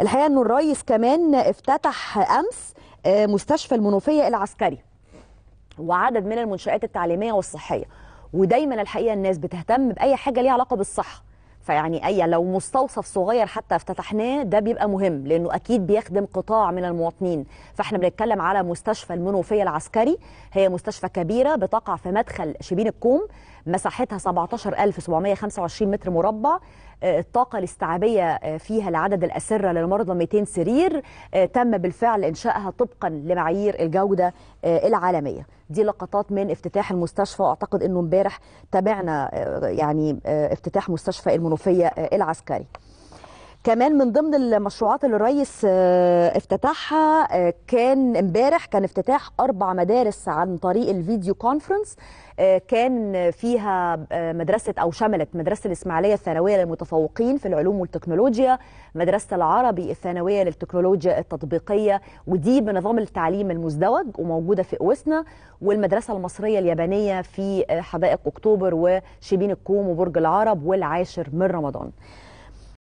الحقيقه انه الرئيس كمان افتتح امس آه، مستشفى المنوفيه العسكري وعدد من المنشات التعليميه والصحيه ودايما الحقيقه الناس بتهتم باي حاجه ليها علاقه بالصحه فيعني اي لو مستوصف صغير حتى افتتحناه ده بيبقى مهم لانه اكيد بيخدم قطاع من المواطنين فاحنا بنتكلم على مستشفى المنوفيه العسكري هي مستشفى كبيره بتقع في مدخل شبين الكوم مساحتها 17725 متر مربع آه، الطاقة الاستيعابية آه، فيها لعدد الأسرة للمرضى 200 سرير آه، تم بالفعل إنشائها طبقا لمعايير الجودة آه، العالميه دي لقطات من افتتاح المستشفى واعتقد انه امبارح تابعنا آه، يعني آه، افتتاح مستشفى المنوفيه العسكري كمان من ضمن المشروعات اللي الريس آه، افتتحها آه، كان امبارح كان افتتاح اربع مدارس عن طريق الفيديو كونفرنس آه، كان فيها مدرسه او شملت مدرسه الاسماعيليه الثانويه للمتفوقين في العلوم والتكنولوجيا مدرسه العربي الثانويه للتكنولوجيا التطبيقيه ودي بنظام التعليم المزدوج وموجوده في اوسنا والمدرسه المصريه اليابانيه في حدائق اكتوبر وشبين الكوم وبرج العرب والعاشر من رمضان